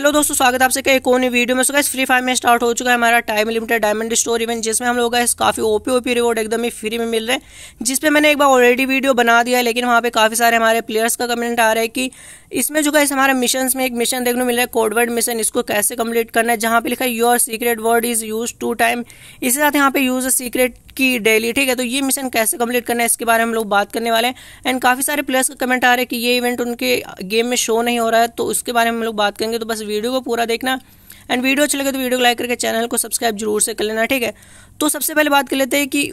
hello दोस्तों स्वागत है आपसे एक और वीडियो में सो फ्री फायर में स्टार्ट हो चुका है हमारा time limited diamond store event जिसमें हम लोग गाइस काफ़ी ओपी ओपी रिवॉर्ड एकदम ही फ्री में मिल रहे हैं जिसपे मैंने एक बार ऑलरेडी वीडियो बना दिया है लेकिन वहाँ पे काफ़ी सारे हमारे प्लेयर्स का कमेंट आ रहा है कि इसमें जो इस हमारे मिशन में एक मिशन देखने को मिल रहा है कोडवर्ड मिशन इसको कैसे कम्प्लीट करना है जहाँ पे लिखा है your secret word is use two time इसी साथ यहाँ पे यूज अ सीक्रेट की डेली ठीक है तो ये मिशन कैसे कंप्लीट करना है इसके बारे में हम लोग बात करने वाले हैं एंड काफ़ी सारे प्लेयर्स का कमेंट आ रहे हैं कि ये इवेंट उनके गेम में शो नहीं हो रहा है तो उसके बारे में हम लोग बात करेंगे तो बस वीडियो को पूरा देखना एंड वीडियो अच्छा लगे तो वीडियो को लाइक करके चैनल को सब्सक्राइब जरूर से कर लेना ठीक है तो सबसे पहले बात कर लेते हैं कि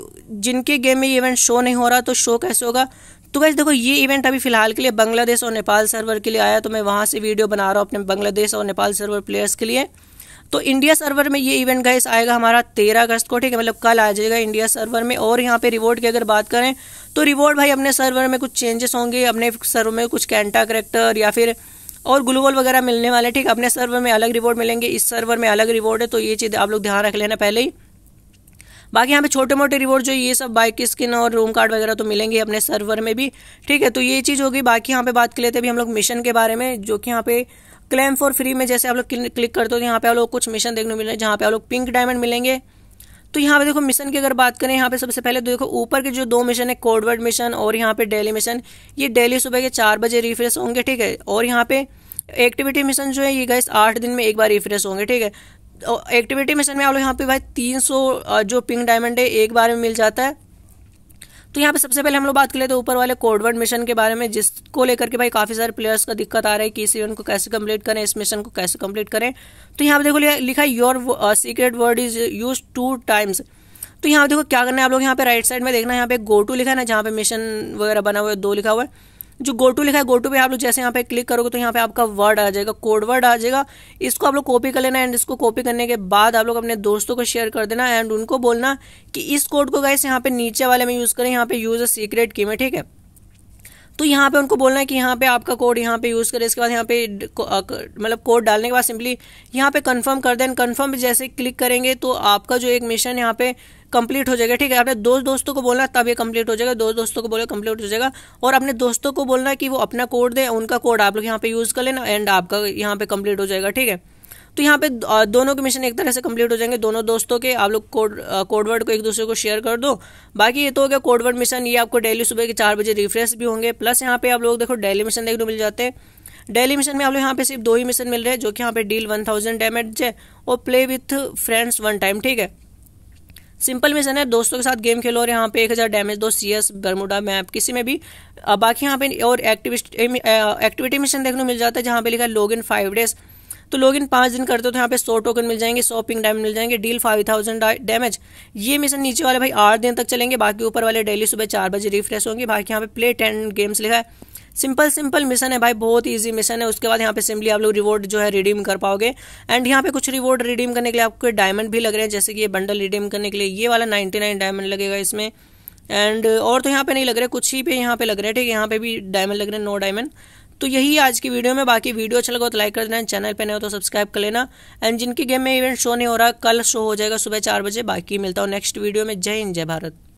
जिनके गेम में ये इवेंट शो नहीं हो रहा तो शो कैसे होगा तो वैसे देखो ये इवेंट अभी फिलहाल के लिए बांग्लादेश और नेपाल सर्वर के लिए आया तो मैं वहाँ से वीडियो बना रहा हूँ अपने बांग्लादेश और नेपाल सर्वर प्लेयर्स के लिए तो इंडिया सर्वर में ये इवेंट गाइस आएगा हमारा तेरह अगस्त को ठीक है मतलब कल आ जाएगा इंडिया सर्वर में और यहाँ पे रिवॉर्ड की अगर बात करें तो रिवॉर्ड भाई अपने सर्वर में कुछ चेंजेस होंगे अपने सर्वर में कुछ कैंटा करेक्टर या फिर और ग्लोबल वगैरह मिलने वाले ठीक अपने सर्वर में अलग रिवॉर्ड मिलेंगे इस सर्वर में अलग रिवॉर्ड है तो ये चीज़ आप लोग ध्यान रख लेना पहले ही बाकी यहाँ पे छोटे मोटे रिवॉर्ड जो ये सब बाइक स्किन और रूम कार्ड वगैरह तो मिलेंगे अपने सर्वर में भी ठीक है तो ये चीज़ होगी बाकी यहाँ पे बात कर लेते हैं अभी हम लोग मिशन के बारे में जो कि यहाँ पे क्लेम फॉर फ्री में जैसे आप लोग क्लिक करते हो तो यहाँ पे आप लोग कुछ मिशन देखने को मिल रहे हैं जहाँ पे आप लोग पिंक डायमंड मिलेंगे तो यहाँ पे देखो मिशन की अगर बात करें यहाँ पे सबसे पहले तो देखो ऊपर के जो दो मिशन है कोडवर्ड मिशन और यहाँ पे डेली मिशन ये डेली सुबह के चार बजे रिफ्रेश होंगे ठीक है और यहाँ पे एक्टिविटी मिशन जो है ये गए आठ दिन में एक बार रिफ्रेश होंगे ठीक है एक्टिविटी तो मिशन में आप लोग यहाँ पे भाई तीन जो पिंक डायमंड है एक बार में मिल जाता है तो यहाँ पे सबसे पहले हम लोग बात कर लेते हैं ऊपर वाले कोडवर्ड मिशन के बारे में जिसको लेकर के भाई काफी सारे प्लेयर्स का दिक्कत आ रहा है कि इस इवेंट को कैसे कंप्लीट करें इस मिशन को कैसे कंप्लीट करें तो यहाँ पे देखो लिखा है your secret word is use two times तो यहाँ देखो क्या करना है आप लोग यहाँ पे राइट साइड में देखना है यहाँ पे गो टू लिखा है ना जहाँ पे मिशन वगैरह बना हुआ है दो लिखा हुआ है जो गो टू लिखा है गो टू पे आप लोग जैसे यहाँ पे क्लिक करोगे तो यहाँ पे आपका वर्ड आ जाएगा कोड वर्ड आ जाएगा इसको आप लोग कॉपी कर लेना एंड इसको कॉपी करने के बाद आप लोग अपने दोस्तों को शेयर कर देना एंड उनको बोलना कि इस कोड को गाइस यहाँ पे नीचे वाले में यूज करें यहाँ पे यूज अ सीक्रेट की में ठीक है तो यहाँ पे उनको बोलना है कि यहाँ पे आपका कोड यहाँ पे यूज़ करें इसके बाद यहाँ पे मतलब कोड डालने के बाद सिंपली यहाँ पे कंफर्म कर दें कंफर्म जैसे क्लिक करेंगे तो आपका जो एक मिशन यहाँ पे कंप्लीट हो जाएगा ठीक है आपने दोस्त दोस्तों को बोलना तब ये कंप्लीट हो जाएगा दो दोस्तों को बोले कंप्लीट हो जाएगा और अपने दोस्तों को बोलना कि वो अपना कोड दें उनका कोड आप लोग यहाँ पे यूज़ कर लेना एंड आपका यहाँ पे कंप्लीट हो जाएगा ठीक है तो यहाँ पे दोनों के मिशन एक तरह से कंप्लीट हो जाएंगे दोनों दोस्तों के आप लोग कोड कोडवर्ड को एक दूसरे को शेयर कर दो बाकी ये तो हो गया कोडवर्ड मिशन ये आपको डेली सुबह के चार बजे रिफ्रेश भी होंगे प्लस यहाँ पे आप लोग देखो डेली मिशन देखने को मिल जाते हैं डेली मिशन में आप लोग यहाँ पे सिर्फ दो ही मिशन मिल रहे हैं जो कि यहाँ पे डील वन थाउजेंड डैमेज है और play with friends one time ठीक है सिंपल मिशन है दोस्तों के साथ गेम खेलो और यहाँ पे एक हज़ार डैमेज दो सी एस बरमुडा मैप किसी में भी बाकी यहाँ पे और एक्टिविटी एक्टिविटी मिशन देखने को मिल जाता है जहाँ पे लिखा है लॉग इन फाइव डेज़ तो लोग इन पाँच दिन करते हो तो यहाँ पे सौ टोकन मिल जाएंगे सौ पिंग डायमंड मिल जाएंगे डील फाइव थाउजेंड डैमेज ये मिशन नीचे वाले भाई आठ दिन तक चलेंगे बाकी ऊपर वाले डेली सुबह चार बजे रिफ्रेश होंगे बाकी यहाँ पे प्ले टेन गेम्स लिखा है सिंपल सिंपल मिशन है भाई बहुत इजी मिशन है उसके बाद यहाँ पे सिंपली आप लोग रिवॉर्ड जो है रिडीम कर पाओगे एंड यहाँ पे कुछ रिवॉर्ड रिडीम करने के लिए आपको डायमंड भी लग रहे हैं जैसे कि ये बंडल रिडीम करने के लिए ये वाला नाइनटी नाइन डायमंड लगेगा इसमें एंड और तो यहाँ पे नहीं लग रहे कुछ ही पे यहाँ पे लग रहे हैं ठीक है यहाँ पे भी डायमंड लग रहे हैं नो डायमंड तो यही आज की वीडियो में बाकी वीडियो अच्छा लगा तो लाइक कर देना चैनल पर नहीं हो तो सब्सक्राइब कर लेना एंड जिनके गेम में इवेंट शो नहीं हो रहा कल शो हो जाएगा सुबह चार बजे बाकी मिलता हूँ नेक्स्ट वीडियो में जय हिंद जय भारत